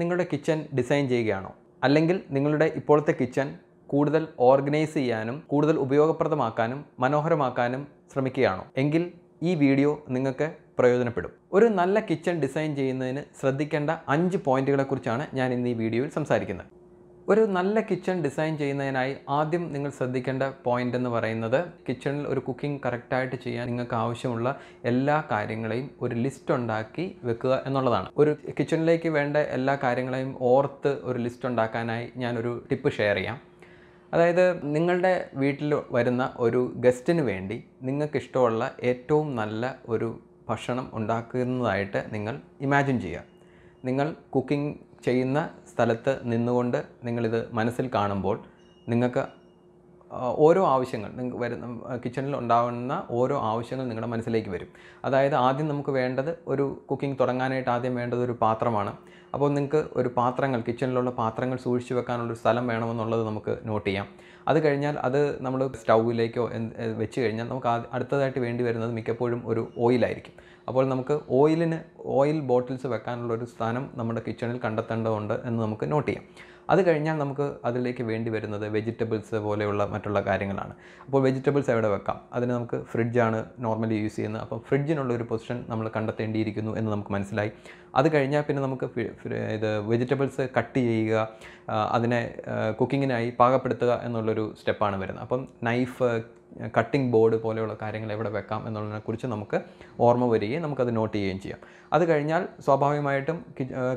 നിങ്ങളുടെ kitchen design ചെയ്യുകയാണോ അല്ലെങ്കിൽ നിങ്ങളുടെ ഇപ്പോഴത്തെ കിച്ചൺ കൂടുതൽ ഓർഗനൈസ് ചെയ്യാനും കൂടുതൽ ഉപയോഗപ്രദമാക്കാനും മനോഹരമാക്കാനും ശ്രമിക്കുകയാണോ എങ്കിൽ ഈ വീഡിയോ നിങ്ങൾക്ക് പ്രയോജനപ്പെടും ഒരു നല്ല കിച്ചൺ ഡിസൈൻ ചെയ്യുന്നതിന് ശ്രദ്ധിക്കേണ്ട അഞ്ച് പോയിന്റുകളെക്കുറിച്ചാണ് ഞാൻ ഇന്ന് ഈ വീഡിയോയിൽ സംസാരിക്കുന്നത് ഒരു നല്ല കിച്ചൺ ഡിസൈൻ ചെയ്യുന്നതിനായി ആദ്യം നിങ്ങൾ ശ്രദ്ധിക്കേണ്ട പോയിന്റ് എന്ന് പറയുന്നത് കിച്ചണിൽ ഒരു കുക്കിംഗ് കറക്റ്റായിട്ട് ചെയ്യാൻ നിങ്ങൾക്ക് ആവശ്യമുള്ള എല്ലാ കാര്യങ്ങളെയും ഒരു ലിസ്റ്റ് ഉണ്ടാക്കി വെക്കുക എന്നുള്ളതാണ് ഒരു കിച്ചണിലേക്ക് വേണ്ട എല്ലാ കാര്യങ്ങളെയും ഓർത്ത് ഒരു ലിസ്റ്റ് ഉണ്ടാക്കാനായി ഞാനൊരു ടിപ്പ് ഷെയർ ചെയ്യാം അതായത് നിങ്ങളുടെ വീട്ടിൽ വരുന്ന ഒരു ഗസ്റ്റിന് വേണ്ടി നിങ്ങൾക്ക് ഇഷ്ടമുള്ള ഏറ്റവും നല്ല ഒരു ഭക്ഷണം ഉണ്ടാക്കുന്നതായിട്ട് നിങ്ങൾ ഇമാജിൻ ചെയ്യുക നിങ്ങൾ കുക്കിംഗ് ചെയ്യുന്ന സ്ഥലത്ത് നിന്നുകൊണ്ട് നിങ്ങളിത് മനസ്സിൽ കാണുമ്പോൾ നിങ്ങൾക്ക് ഓരോ ആവശ്യങ്ങൾ നിങ്ങൾക്ക് വരുന്ന കിച്ചണിൽ ഉണ്ടാകുന്ന ഓരോ ആവശ്യങ്ങൾ നിങ്ങളുടെ മനസ്സിലേക്ക് വരും അതായത് ആദ്യം നമുക്ക് വേണ്ടത് ഒരു കുക്കിംഗ് തുടങ്ങാനായിട്ട് ആദ്യം വേണ്ടത് ഒരു പാത്രമാണ് അപ്പോൾ നിങ്ങൾക്ക് ഒരു പാത്രങ്ങൾ കിച്ചണിലുള്ള പാത്രങ്ങൾ സൂക്ഷിച്ചു വെക്കാനുള്ളൊരു സ്ഥലം വേണമെന്നുള്ളത് നമുക്ക് നോട്ട് ചെയ്യാം അത് കഴിഞ്ഞാൽ അത് നമ്മൾ സ്റ്റൗവിലേക്കോ വെച്ച് കഴിഞ്ഞാൽ നമുക്ക് അടുത്തതായിട്ട് വേണ്ടി വരുന്നത് മിക്കപ്പോഴും ഒരു ഓയിലായിരിക്കും അപ്പോൾ നമുക്ക് ഓയിലിന് ഓയിൽ ബോട്ടിൽസ് വെക്കാനുള്ള ഒരു സ്ഥാനം നമ്മുടെ കിച്ചണിൽ കണ്ടെത്തേണ്ടതുണ്ട് എന്ന് നമുക്ക് നോട്ട് ചെയ്യാം അത് കഴിഞ്ഞാൽ നമുക്ക് അതിലേക്ക് വേണ്ടി വരുന്നത് വെജിറ്റബിൾസ് പോലെയുള്ള മറ്റുള്ള കാര്യങ്ങളാണ് അപ്പോൾ വെജിറ്റബിൾസ് എവിടെ വെക്കാം അതിന് നമുക്ക് ഫ്രിഡ്ജാണ് നോർമലി യൂസ് ചെയ്യുന്നത് അപ്പോൾ ഫ്രിഡ്ജിനുള്ള ഒരു പൊസിഷൻ നമ്മൾ കണ്ടെത്തേണ്ടിയിരിക്കുന്നു എന്ന് നമുക്ക് മനസ്സിലായി അത് കഴിഞ്ഞാൽ പിന്നെ നമുക്ക് ഇത് വെജിറ്റബിൾസ് കട്ട് ചെയ്യുക അതിനെ കുക്കിങ്ങിനായി പാകപ്പെടുത്തുക എന്നുള്ളൊരു സ്റ്റെപ്പാണ് വരുന്നത് അപ്പം നൈഫ് കട്ടിംഗ് ബോർഡ് പോലെയുള്ള കാര്യങ്ങൾ എവിടെ വെക്കാം എന്നുള്ളതിനെക്കുറിച്ച് നമുക്ക് ഓർമ്മ വരികയും നമുക്കത് നോട്ട് ചെയ്യുകയും ചെയ്യാം അത് കഴിഞ്ഞാൽ സ്വാഭാവികമായിട്ടും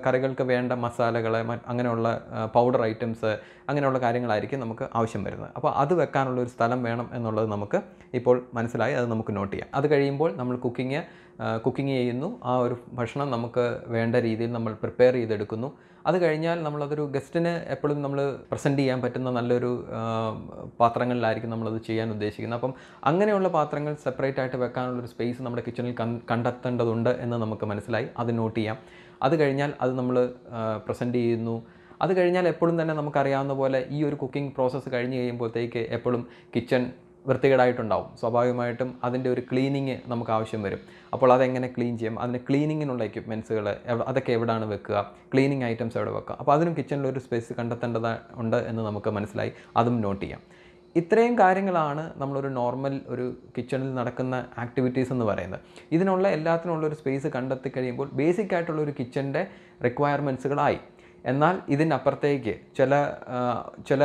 കറികൾക്ക് വേണ്ട മസാലകൾ അങ്ങനെയുള്ള പൗഡർ ഐറ്റംസ് അങ്ങനെയുള്ള കാര്യങ്ങളായിരിക്കും നമുക്ക് ആവശ്യം വരുന്നത് അപ്പോൾ അത് വെക്കാനുള്ള ഒരു സ്ഥലം വേണം എന്നുള്ളത് നമുക്ക് ഇപ്പോൾ മനസ്സിലായി അത് നമുക്ക് നോട്ട് ചെയ്യാം അത് കഴിയുമ്പോൾ നമ്മൾ കുക്കിങ് കുക്കിംഗ് ചെയ്യുന്നു ആ ഒരു ഭക്ഷണം നമുക്ക് വേണ്ട രീതിയിൽ നമ്മൾ പ്രിപ്പയർ ചെയ്തെടുക്കുന്നു അത് കഴിഞ്ഞാൽ നമ്മളതൊരു ഗസ്റ്റിന് എപ്പോഴും നമ്മൾ പ്രസൻറ്റ് ചെയ്യാൻ പറ്റുന്ന നല്ലൊരു പാത്രങ്ങളിലായിരിക്കും നമ്മളത് ചെയ്യാൻ ഉദ്ദേശിക്കുന്നത് അപ്പം അങ്ങനെയുള്ള പാത്രങ്ങൾ സെപ്പറേറ്റ് ആയിട്ട് വെക്കാനുള്ളൊരു സ്പേസ് നമ്മുടെ കിച്ചണിൽ കണ്ടെത്തേണ്ടതുണ്ട് എന്ന് നമുക്ക് മനസ്സിലായി അത് നോട്ട് ചെയ്യാം അത് കഴിഞ്ഞാൽ അത് നമ്മൾ പ്രസൻറ്റ് ചെയ്യുന്നു അത് കഴിഞ്ഞാൽ എപ്പോഴും തന്നെ നമുക്കറിയാവുന്ന പോലെ ഈ ഒരു കുക്കിംഗ് പ്രോസസ്സ് കഴിഞ്ഞ് കഴിയുമ്പോഴത്തേക്ക് എപ്പോഴും കിച്ചൺ വൃത്തികേടായിട്ടുണ്ടാവും സ്വാഭാവികമായിട്ടും അതിൻ്റെ ഒരു ക്ലീനിങ് നമുക്ക് ആവശ്യം വരും അപ്പോൾ അതെങ്ങനെ ക്ലീൻ ചെയ്യും അതിന് ക്ലീനിങ്ങിനുള്ള എക്യുപ്മെൻറ്റ്സുകൾ അതൊക്കെ എവിടെയാണ് വെക്കുക ക്ലീനിങ് ഐറ്റംസ് എവിടെ വെക്കുക അപ്പോൾ അതിനും കിച്ചണിൽ ഒരു സ്പേസ് കണ്ടെത്തേണ്ടത് ഉണ്ട് എന്ന് നമുക്ക് മനസ്സിലായി അതും നോട്ട് ചെയ്യാം ഇത്രയും കാര്യങ്ങളാണ് നമ്മളൊരു നോർമൽ ഒരു കിച്ചണിൽ നടക്കുന്ന ആക്ടിവിറ്റീസ് എന്ന് പറയുന്നത് ഇതിനുള്ള എല്ലാത്തിനുള്ളൊരു ഒരു സ്പേസ് കണ്ടെത്തി കഴിയുമ്പോൾ ബേസിക് ആയിട്ടുള്ള ഒരു കിച്ചൻ്റെ റിക്വയർമെൻറ്റ്സുകളായി എന്നാൽ ഇതിനപ്പുറത്തേക്ക് ചില ചില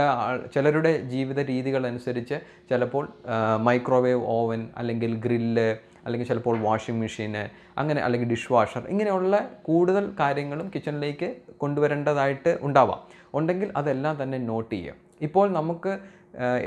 ചിലരുടെ ജീവിത രീതികൾ അനുസരിച്ച് ചിലപ്പോൾ മൈക്രോവേവ് ഓവൻ അല്ലെങ്കിൽ ഗ്രില്ല് അല്ലെങ്കിൽ ചിലപ്പോൾ വാഷിംഗ് മെഷീന് അങ്ങനെ അല്ലെങ്കിൽ ഡിഷ് വാഷർ ഇങ്ങനെയുള്ള കൂടുതൽ കാര്യങ്ങളും കിച്ചണിലേക്ക് കൊണ്ടുവരേണ്ടതായിട്ട് ഉണ്ടാവാം ഉണ്ടെങ്കിൽ അതെല്ലാം തന്നെ നോട്ട് ചെയ്യുക ഇപ്പോൾ നമുക്ക്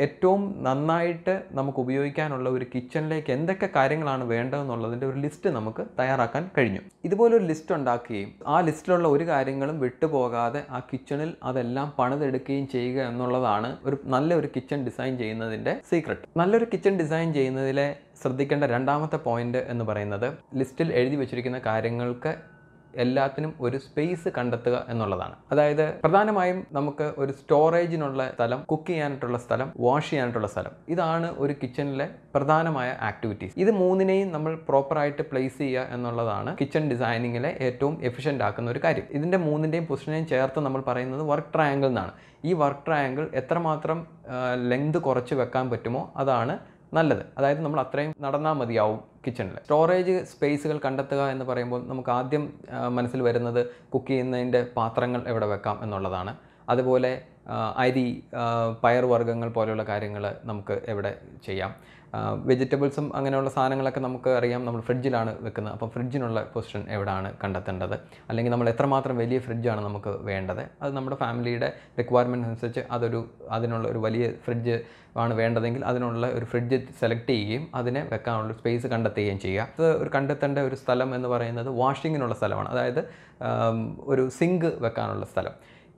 ഏറ്റവും നന്നായിട്ട് നമുക്ക് ഉപയോഗിക്കാനുള്ള ഒരു കിച്ചണിലേക്ക് എന്തൊക്കെ കാര്യങ്ങളാണ് വേണ്ടതെന്നുള്ളതിൻ്റെ ഒരു ലിസ്റ്റ് നമുക്ക് തയ്യാറാക്കാൻ കഴിഞ്ഞു ഇതുപോലൊരു ലിസ്റ്റ് ഉണ്ടാക്കുകയും ആ ലിസ്റ്റിലുള്ള ഒരു കാര്യങ്ങളും വിട്ടുപോകാതെ ആ കിച്ചണിൽ അതെല്ലാം പണിതെടുക്കുകയും ചെയ്യുക എന്നുള്ളതാണ് ഒരു നല്ലൊരു കിച്ചൺ ഡിസൈൻ ചെയ്യുന്നതിൻ്റെ സീക്രട്ട് നല്ലൊരു കിച്ചൺ ഡിസൈൻ ചെയ്യുന്നതിലെ ശ്രദ്ധിക്കേണ്ട രണ്ടാമത്തെ പോയിന്റ് എന്ന് പറയുന്നത് ലിസ്റ്റിൽ എഴുതി വെച്ചിരിക്കുന്ന കാര്യങ്ങൾക്ക് എല്ലാത്തിനും ഒരു സ്പേസ് കണ്ടെത്തുക എന്നുള്ളതാണ് അതായത് പ്രധാനമായും നമുക്ക് ഒരു സ്റ്റോറേജിനുള്ള സ്ഥലം കുക്ക് ചെയ്യാനായിട്ടുള്ള സ്ഥലം വാഷ് ചെയ്യാനായിട്ടുള്ള സ്ഥലം ഇതാണ് ഒരു കിച്ചണിലെ പ്രധാനമായ ആക്ടിവിറ്റീസ് ഇത് മൂന്നിനെയും നമ്മൾ പ്രോപ്പറായിട്ട് പ്ലേസ് ചെയ്യുക എന്നുള്ളതാണ് കിച്ചൺ ഡിസൈനിങ്ങിലെ ഏറ്റവും എഫിഷ്യൻ്റ് ആക്കുന്ന ഒരു കാര്യം ഇതിൻ്റെ മൂന്നിൻ്റെയും പൊസിഷനെയും ചേർത്ത് നമ്മൾ പറയുന്നത് വർക്ക് ട്രയാങ്കിൾ എന്നാണ് ഈ വർക്ക് ട്രയാങ്കിൾ എത്രമാത്രം ലെങ്ത് കുറച്ച് വെക്കാൻ പറ്റുമോ അതാണ് നല്ലത് അതായത് നമ്മൾ അത്രയും നടന്നാൽ മതിയാവും കിച്ചണിൽ സ്റ്റോറേജ് സ്പേസുകൾ കണ്ടെത്തുക എന്ന് പറയുമ്പോൾ നമുക്ക് ആദ്യം മനസ്സിൽ വരുന്നത് കുക്ക് ചെയ്യുന്നതിൻ്റെ പാത്രങ്ങൾ എവിടെ വെക്കാം എന്നുള്ളതാണ് അതുപോലെ അരി വർഗ്ഗങ്ങൾ പോലെയുള്ള കാര്യങ്ങൾ നമുക്ക് എവിടെ ചെയ്യാം വെജിറ്റബിൾസും അങ്ങനെയുള്ള സാധനങ്ങളൊക്കെ നമുക്ക് അറിയാം നമ്മൾ ഫ്രിഡ്ജിലാണ് വെക്കുന്നത് അപ്പം ഫ്രിഡ്ജിനുള്ള പൊസിഷൻ എവിടെയാണ് കണ്ടെത്തേണ്ടത് അല്ലെങ്കിൽ നമ്മൾ എത്രമാത്രം വലിയ ഫ്രിഡ്ജാണ് നമുക്ക് വേണ്ടത് അത് നമ്മുടെ ഫാമിലിയുടെ റിക്വയർമെൻറ്റ് അനുസരിച്ച് അതൊരു അതിനുള്ള ഒരു വലിയ ഫ്രിഡ്ജ് ആണ് വേണ്ടതെങ്കിൽ അതിനുള്ള ഒരു ഫ്രിഡ്ജ് സെലക്ട് ചെയ്യുകയും അതിനെ വെക്കാനുള്ള സ്പേസ് കണ്ടെത്തുകയും ചെയ്യുക അത് ഒരു കണ്ടെത്തേണ്ട ഒരു സ്ഥലം എന്ന് പറയുന്നത് വാഷിങ്ങിനുള്ള സ്ഥലമാണ് അതായത് ഒരു സിങ്ക് വെക്കാനുള്ള സ്ഥലം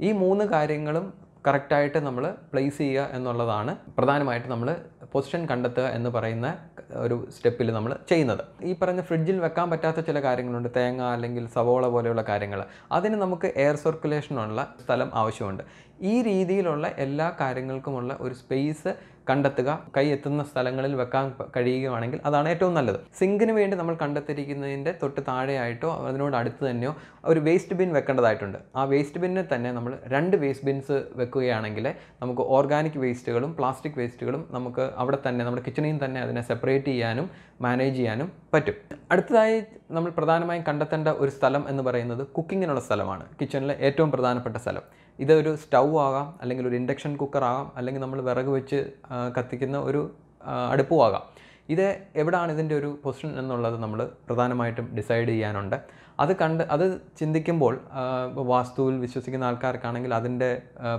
ഈ മൂന്ന് കാര്യങ്ങളും കറക്റ്റായിട്ട് നമ്മൾ പ്ലേസ് ചെയ്യുക എന്നുള്ളതാണ് പ്രധാനമായിട്ട് നമ്മൾ പൊസിഷൻ കണ്ടെത്തുക എന്ന് പറയുന്ന ഒരു സ്റ്റെപ്പിൽ നമ്മൾ ചെയ്യുന്നത് ഈ പറഞ്ഞ ഫ്രിഡ്ജിൽ വെക്കാൻ പറ്റാത്ത ചില കാര്യങ്ങളുണ്ട് തേങ്ങ അല്ലെങ്കിൽ സവോള പോലെയുള്ള കാര്യങ്ങൾ അതിന് നമുക്ക് എയർ സർക്കുലേഷനുള്ള സ്ഥലം ആവശ്യമുണ്ട് ഈ രീതിയിലുള്ള എല്ലാ കാര്യങ്ങൾക്കുമുള്ള ഒരു സ്പേസ് കണ്ടെത്തുക കൈ എത്തുന്ന സ്ഥലങ്ങളിൽ വെക്കാൻ കഴിയുകയാണെങ്കിൽ അതാണ് ഏറ്റവും നല്ലത് സിങ്കിന് വേണ്ടി നമ്മൾ കണ്ടെത്തിയിരിക്കുന്നതിൻ്റെ തൊട്ട് താഴെയായിട്ടോ അതിനോട് അടുത്ത് തന്നെയോ ഒരു വേസ്റ്റ് ബിൻ വെക്കേണ്ടതായിട്ടുണ്ട് ആ വേസ്റ്റ് ബിന്നിൽ തന്നെ നമ്മൾ രണ്ട് വേസ്റ്റ് ബിൻസ് വെക്കുകയാണെങ്കിൽ നമുക്ക് ഓർഗാനിക് വേസ്റ്റുകളും പ്ലാസ്റ്റിക് വേസ്റ്റുകളും നമുക്ക് അവിടെ തന്നെ നമ്മുടെ കിച്ചണിൽ തന്നെ അതിനെ സെപ്പറേറ്റ് ചെയ്യാനും മാനേജ് ചെയ്യാനും പറ്റും അടുത്തതായി നമ്മൾ പ്രധാനമായും കണ്ടെത്തേണ്ട ഒരു സ്ഥലം എന്ന് പറയുന്നത് കുക്കിങ്ങിനുള്ള സ്ഥലമാണ് കിച്ചണിലെ ഏറ്റവും പ്രധാനപ്പെട്ട സ്ഥലം ഇതൊരു സ്റ്റൗ ആകാം അല്ലെങ്കിൽ ഒരു ഇൻഡക്ഷൻ കുക്കർ ആകാം അല്ലെങ്കിൽ നമ്മൾ വിറക് വെച്ച് കത്തിക്കുന്ന ഒരു അടുപ്പുമാകാം ഇത് എവിടാണ് ഇതിൻ്റെ ഒരു പൊസിഷൻ എന്നുള്ളത് നമ്മൾ പ്രധാനമായിട്ടും ഡിസൈഡ് ചെയ്യാനുണ്ട് അത് കണ്ട് അത് ചിന്തിക്കുമ്പോൾ വാസ്തുവിൽ വിശ്വസിക്കുന്ന ആൾക്കാർക്കാണെങ്കിൽ അതിൻ്റെ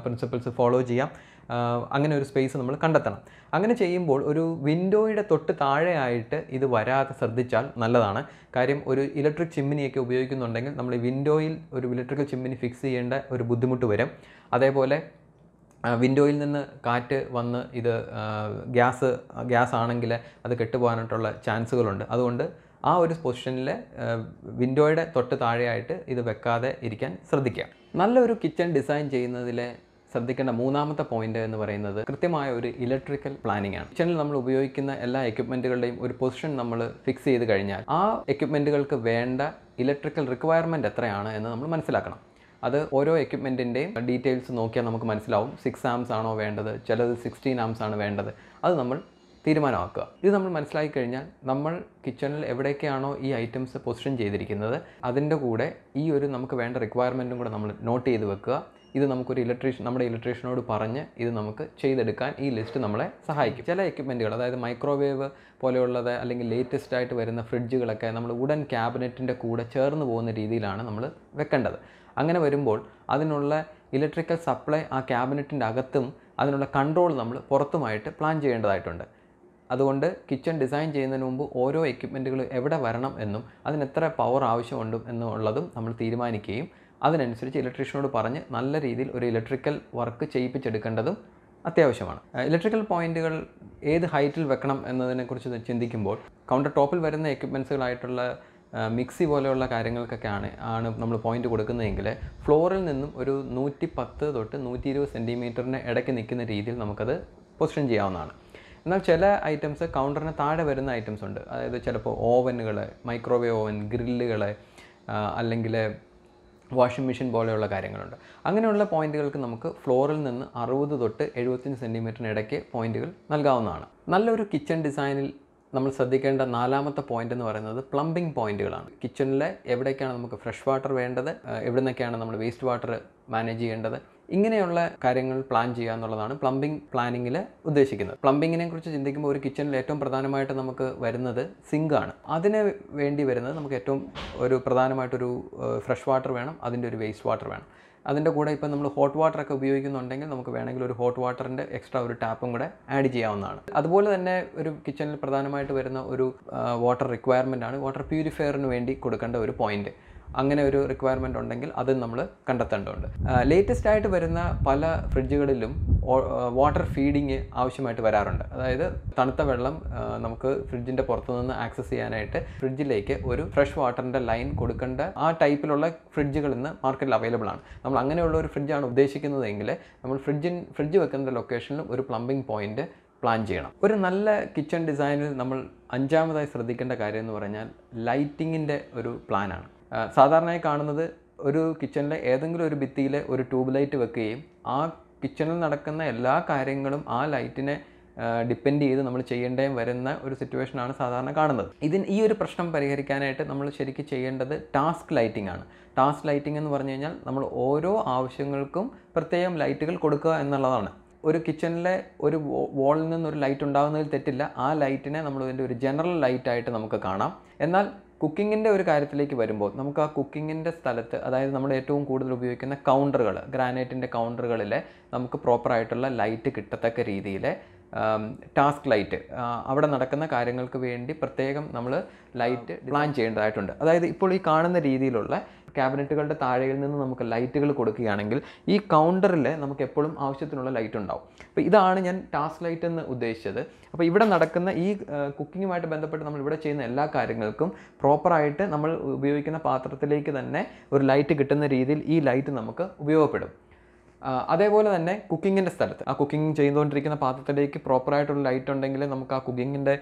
പ്രിൻസിപ്പിൾസ് ഫോളോ ചെയ്യാം അങ്ങനെ ഒരു സ്പേസ് നമ്മൾ കണ്ടെത്തണം അങ്ങനെ ചെയ്യുമ്പോൾ ഒരു വിൻഡോയുടെ തൊട്ട് താഴെയായിട്ട് ഇത് വരാതെ ശ്രദ്ധിച്ചാൽ നല്ലതാണ് കാര്യം ഒരു ഇലക്ട്രിക് ചിമ്മിനിയൊക്കെ ഉപയോഗിക്കുന്നുണ്ടെങ്കിൽ നമ്മൾ വിൻഡോയിൽ ഒരു ഇലക്ട്രിക്കൽ ചിമ്മിനി ഫിക്സ് ചെയ്യേണ്ട ഒരു ബുദ്ധിമുട്ട് വരും അതേപോലെ വിൻഡോയിൽ നിന്ന് കാറ്റ് വന്ന് ഇത് ഗ്യാസ് ഗ്യാസ് ആണെങ്കിൽ അത് കെട്ടുപോകാനായിട്ടുള്ള ചാൻസുകളുണ്ട് അതുകൊണ്ട് ആ ഒരു പൊസിഷനിൽ വിൻഡോയുടെ തൊട്ട് താഴെയായിട്ട് ഇത് വെക്കാതെ ഇരിക്കാൻ ശ്രദ്ധിക്കുക നല്ലൊരു കിച്ചൺ ഡിസൈൻ ചെയ്യുന്നതിലെ ശ്രദ്ധിക്കേണ്ട മൂന്നാമത്തെ പോയിന്റ് എന്ന് പറയുന്നത് കൃത്യമായ ഒരു ഇലക്ട്രിക്കൽ പ്ലാനിംഗ് ആണ് കിച്ചണിൽ നമ്മൾ ഉപയോഗിക്കുന്ന എല്ലാ എക്യുപ്മെൻറ്റുകളുടെയും ഒരു പൊസിഷൻ നമ്മൾ ഫിക്സ് ചെയ്ത് കഴിഞ്ഞാൽ ആ എക്യുപ്മെൻറ്റുകൾക്ക് വേണ്ട ഇലക്ട്രിക്കൽ റിക്വയർമെൻറ്റ് എത്രയാണ് എന്ന് നമ്മൾ മനസ്സിലാക്കണം അത് ഓരോ എക്യുപ്മെൻറ്റിൻ്റെയും ഡീറ്റെയിൽസ് നോക്കിയാൽ നമുക്ക് മനസ്സിലാവും സിക്സ് ആംസ് ആണോ വേണ്ടത് ചിലത് സിക്സ്റ്റീൻ ആംസ് ആണ് വേണ്ടത് അത് നമ്മൾ തീരുമാനമാക്കുക ഇത് നമ്മൾ മനസ്സിലാക്കി കഴിഞ്ഞാൽ നമ്മൾ കിച്ചണിൽ എവിടേക്കാണോ ഈ ഐറ്റംസ് പൊസിഷൻ ചെയ്തിരിക്കുന്നത് അതിൻ്റെ കൂടെ ഈ ഒരു നമുക്ക് വേണ്ട റിക്വയർമെൻറ്റും കൂടെ നമ്മൾ നോട്ട് ചെയ്ത് വെക്കുക ഇത് നമുക്കൊരു ഇലക്ട്രീഷ്യൻ നമ്മുടെ ഇലക്ട്രീഷ്യനോട് പറഞ്ഞ് ഇത് നമുക്ക് ചെയ്തെടുക്കാൻ ഈ ലിസ്റ്റ് നമ്മളെ സഹായിക്കും ചില എക്യുപ്മെൻറ്റുകൾ അതായത് മൈക്രോവേവ് പോലെയുള്ളത് അല്ലെങ്കിൽ ലേറ്റസ്റ്റ് ആയിട്ട് വരുന്ന ഫ്രിഡ്ജുകളൊക്കെ നമ്മൾ ഉടൻ ക്യാബിനറ്റിൻ്റെ കൂടെ ചേർന്ന് പോകുന്ന രീതിയിലാണ് നമ്മൾ വെക്കേണ്ടത് അങ്ങനെ വരുമ്പോൾ അതിനുള്ള ഇലക്ട്രിക്കൽ സപ്ലൈ ആ ക്യാബിനറ്റിൻ്റെ അകത്തും അതിനുള്ള കൺട്രോൾ നമ്മൾ പുറത്തുമായിട്ട് പ്ലാൻ ചെയ്യേണ്ടതായിട്ടുണ്ട് അതുകൊണ്ട് കിച്ചൺ ഡിസൈൻ ചെയ്യുന്നതിന് മുമ്പ് ഓരോ എക്യുപ്മെൻറ്റുകൾ എവിടെ വരണം എന്നും അതിന് എത്ര പവർ ആവശ്യമുണ്ട് എന്നുള്ളതും നമ്മൾ തീരുമാനിക്കുകയും അതിനനുസരിച്ച് ഇലക്ട്രീഷ്യനോട് പറഞ്ഞ് നല്ല രീതിയിൽ ഒരു ഇലക്ട്രിക്കൽ വർക്ക് ചെയ്യിപ്പിച്ചെടുക്കേണ്ടതും അത്യാവശ്യമാണ് ഇലക്ട്രിക്കൽ പോയിന്റുകൾ ഏത് ഹൈറ്റിൽ വെക്കണം എന്നതിനെക്കുറിച്ച് ചിന്തിക്കുമ്പോൾ കൗണ്ടർ ടോപ്പിൽ വരുന്ന എക്യുപ്മെൻസുകളായിട്ടുള്ള മിക്സി പോലെയുള്ള കാര്യങ്ങൾക്കൊക്കെ ആണ് ആണ് നമ്മൾ പോയിന്റ് കൊടുക്കുന്നതെങ്കിൽ ഫ്ലോറിൽ നിന്നും ഒരു നൂറ്റി പത്ത് തൊട്ട് നൂറ്റി ഇരുപത് സെൻറ്റിമീറ്ററിന് ഇടയ്ക്ക് നിൽക്കുന്ന രീതിയിൽ നമുക്കത് പൊസിഷൻ ചെയ്യാവുന്നതാണ് എന്നാൽ ചില ഐറ്റംസ് കൗണ്ടറിന് താഴെ വരുന്ന ഐറ്റംസ് ഉണ്ട് അതായത് ചിലപ്പോൾ ഓവനുകൾ മൈക്രോവേവ് ഓവൻ ഗ്രില്ലുകൾ അല്ലെങ്കിൽ വാഷിംഗ് മെഷീൻ പോലെയുള്ള കാര്യങ്ങളുണ്ട് അങ്ങനെയുള്ള പോയിന്റുകൾക്ക് നമുക്ക് ഫ്ലോറിൽ നിന്ന് അറുപത് തൊട്ട് എഴുപത്തഞ്ച് ഇടയ്ക്ക് പോയിന്റുകൾ നൽകാവുന്നതാണ് നല്ലൊരു കിച്ചൺ ഡിസൈനിൽ നമ്മൾ ശ്രദ്ധിക്കേണ്ട നാലാമത്തെ പോയിന്റ് എന്ന് പറയുന്നത് പ്ലംബിംഗ് പോയിന്റുകളാണ് കിച്ചണിലെ എവിടേക്കാണ് നമുക്ക് ഫ്രഷ് വാട്ടർ വേണ്ടത് എവിടുന്നൊക്കെയാണ് നമ്മൾ വേസ്റ്റ് വാട്ടർ മാനേജ് ചെയ്യേണ്ടത് ഇങ്ങനെയുള്ള കാര്യങ്ങൾ പ്ലാൻ ചെയ്യുക എന്നുള്ളതാണ് പ്ലംബിംഗ് പ്ലാനിങ്ങിൽ ഉദ്ദേശിക്കുന്നത് പ്ലംബിങ്ങിനെ കുറിച്ച് ചിന്തിക്കുമ്പോൾ ഒരു കിച്ചണിൽ ഏറ്റവും പ്രധാനമായിട്ട് നമുക്ക് വരുന്നത് സിങ്ക് ആണ് അതിന് വേണ്ടി വരുന്നത് നമുക്ക് ഏറ്റവും ഒരു പ്രധാനമായിട്ടൊരു ഫ്രഷ് വാട്ടർ വേണം അതിൻ്റെ ഒരു വേസ്റ്റ് വാട്ടർ വേണം അതിൻ്റെ കൂടെ ഇപ്പോൾ നമ്മൾ ഹോട്ട് വാട്ടർ ഒക്കെ ഉപയോഗിക്കുന്നുണ്ടെങ്കിൽ നമുക്ക് വേണമെങ്കിൽ ഒരു ഹോട്ട് വാട്ടറിൻ്റെ എക്സ്ട്രാ ഒരു ടാപ്പും കൂടെ ആഡ് ചെയ്യാവുന്നതാണ് അതുപോലെ തന്നെ ഒരു കിച്ചണിൽ പ്രധാനമായിട്ട് വരുന്ന ഒരു വാട്ടർ റിക്വയർമെൻ്റ് ആണ് വാട്ടർ പ്യൂരിഫയറിന് വേണ്ടി കൊടുക്കേണ്ട ഒരു പോയിന്റ് അങ്ങനെ ഒരു റിക്വയർമെൻ്റ് ഉണ്ടെങ്കിൽ അത് നമ്മൾ കണ്ടെത്തേണ്ടതുണ്ട് ലേറ്റസ്റ്റ് ആയിട്ട് വരുന്ന പല ഫ്രിഡ്ജുകളിലും വാട്ടർ ഫീഡിങ് ആവശ്യമായിട്ട് വരാറുണ്ട് അതായത് തണുത്ത വെള്ളം നമുക്ക് ഫ്രിഡ്ജിൻ്റെ പുറത്തുനിന്ന് ആക്സസ് ചെയ്യാനായിട്ട് ഫ്രിഡ്ജിലേക്ക് ഒരു ഫ്രഷ് വാട്ടറിൻ്റെ ലൈൻ കൊടുക്കേണ്ട ആ ടൈപ്പിലുള്ള ഫ്രിഡ്ജുകൾ ഇന്ന് മാർക്കറ്റിൽ അവൈലബിൾ ആണ് നമ്മൾ അങ്ങനെയുള്ള ഒരു ഫ്രിഡ്ജാണ് ഉദ്ദേശിക്കുന്നതെങ്കിൽ നമ്മൾ ഫ്രിഡ്ജിൻ ഫ്രിഡ്ജ് വെക്കുന്ന ലൊക്കേഷനിലും ഒരു പ്ലംബിംഗ് പോയിന്റ് പ്ലാൻ ചെയ്യണം ഒരു നല്ല കിച്ചൺ ഡിസൈനിൽ നമ്മൾ അഞ്ചാമതായി ശ്രദ്ധിക്കേണ്ട കാര്യം എന്ന് പറഞ്ഞാൽ ലൈറ്റിങ്ങിൻ്റെ ഒരു പ്ലാനാണ് സാധാരണയായി കാണുന്നത് ഒരു കിച്ചണിലെ ഏതെങ്കിലും ഒരു ഭിത്തിയിൽ ഒരു ട്യൂബ് ലൈറ്റ് വെക്കുകയും ആ കിച്ചണിൽ നടക്കുന്ന എല്ലാ കാര്യങ്ങളും ആ ലൈറ്റിനെ ഡിപ്പെൻഡ് ചെയ്ത് നമ്മൾ ചെയ്യേണ്ടേ വരുന്ന ഒരു സിറ്റുവേഷനാണ് സാധാരണ കാണുന്നത് ഇതിന് ഈ ഒരു പ്രശ്നം പരിഹരിക്കാനായിട്ട് നമ്മൾ ശരിക്കും ചെയ്യേണ്ടത് ടാസ്ക് ലൈറ്റിംഗ് ആണ് ടാസ്ക് ലൈറ്റിംഗ് എന്ന് പറഞ്ഞു കഴിഞ്ഞാൽ നമ്മൾ ഓരോ ആവശ്യങ്ങൾക്കും പ്രത്യേകം ലൈറ്റുകൾ കൊടുക്കുക എന്നുള്ളതാണ് ഒരു കിച്ചണിലെ ഒരു വോളിൽ നിന്നൊരു ലൈറ്റ് ഉണ്ടാകുന്നതിൽ തെറ്റില്ല ആ ലൈറ്റിനെ നമ്മൾ ഇതിൻ്റെ ഒരു ജനറൽ ലൈറ്റായിട്ട് നമുക്ക് കാണാം എന്നാൽ കുക്കിങ്ങിൻ്റെ ഒരു കാര്യത്തിലേക്ക് വരുമ്പോൾ നമുക്ക് ആ കുക്കിങ്ങിൻ്റെ സ്ഥലത്ത് അതായത് നമ്മൾ ഏറ്റവും കൂടുതൽ ഉപയോഗിക്കുന്ന കൗണ്ടറുകൾ ഗ്രാനൈറ്റിൻ്റെ കൗണ്ടറുകളിലെ നമുക്ക് പ്രോപ്പറായിട്ടുള്ള ലൈറ്റ് കിട്ടത്തക്ക രീതിയിൽ ടാസ്ക് ലൈറ്റ് അവിടെ നടക്കുന്ന കാര്യങ്ങൾക്ക് വേണ്ടി പ്രത്യേകം നമ്മൾ ലൈറ്റ് പ്ലാൻ ചെയ്യേണ്ടതായിട്ടുണ്ട് അതായത് ഇപ്പോൾ ഈ കാണുന്ന രീതിയിലുള്ള ക്യാബിനറ്റുകളുടെ താഴെയിൽ നിന്ന് നമുക്ക് ലൈറ്റുകൾ കൊടുക്കുകയാണെങ്കിൽ ഈ കൗണ്ടറിൽ നമുക്ക് എപ്പോഴും ആവശ്യത്തിനുള്ള ലൈറ്റ് ഉണ്ടാവും അപ്പോൾ ഇതാണ് ഞാൻ ടാസ്ക് ലൈറ്റ് എന്ന് ഉദ്ദേശിച്ചത് അപ്പോൾ ഇവിടെ നടക്കുന്ന ഈ കുക്കിങ്ങുമായിട്ട് ബന്ധപ്പെട്ട് നമ്മൾ ഇവിടെ ചെയ്യുന്ന എല്ലാ കാര്യങ്ങൾക്കും പ്രോപ്പറായിട്ട് നമ്മൾ ഉപയോഗിക്കുന്ന പാത്രത്തിലേക്ക് തന്നെ ഒരു ലൈറ്റ് കിട്ടുന്ന രീതിയിൽ ഈ ലൈറ്റ് നമുക്ക് ഉപയോഗപ്പെടും അതേപോലെ തന്നെ കുക്കിങ്ങിൻ്റെ സ്ഥലത്ത് ആ കുക്കിംഗ് ചെയ്തുകൊണ്ടിരിക്കുന്ന പാത്രത്തിലേക്ക് പ്രോപ്പറായിട്ടുള്ള ലൈറ്റ് ഉണ്ടെങ്കിൽ നമുക്ക് ആ കുക്കിങ്ങിൻ്റെ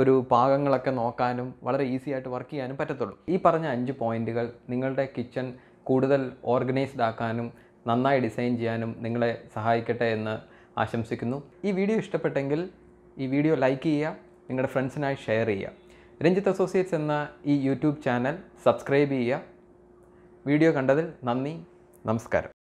ഒരു പാകങ്ങളൊക്കെ നോക്കാനും വളരെ ഈസി ആയിട്ട് വർക്ക് ചെയ്യാനും പറ്റത്തുള്ളൂ ഈ പറഞ്ഞ അഞ്ച് പോയിന്റുകൾ നിങ്ങളുടെ കിച്ചൺ കൂടുതൽ ഓർഗനൈസ്ഡ് ആക്കാനും നന്നായി ഡിസൈൻ ചെയ്യാനും നിങ്ങളെ സഹായിക്കട്ടെ എന്ന് ആശംസിക്കുന്നു ഈ വീഡിയോ ഇഷ്ടപ്പെട്ടെങ്കിൽ ഈ വീഡിയോ ലൈക്ക് ചെയ്യുക നിങ്ങളുടെ ഫ്രണ്ട്സിനായി ഷെയർ ചെയ്യുക രഞ്ജിത്ത് അസോസിയേറ്റ്സ് എന്ന ഈ യൂട്യൂബ് ചാനൽ സബ്സ്ക്രൈബ് ചെയ്യുക വീഡിയോ കണ്ടതിൽ നന്ദി നമസ്കാരം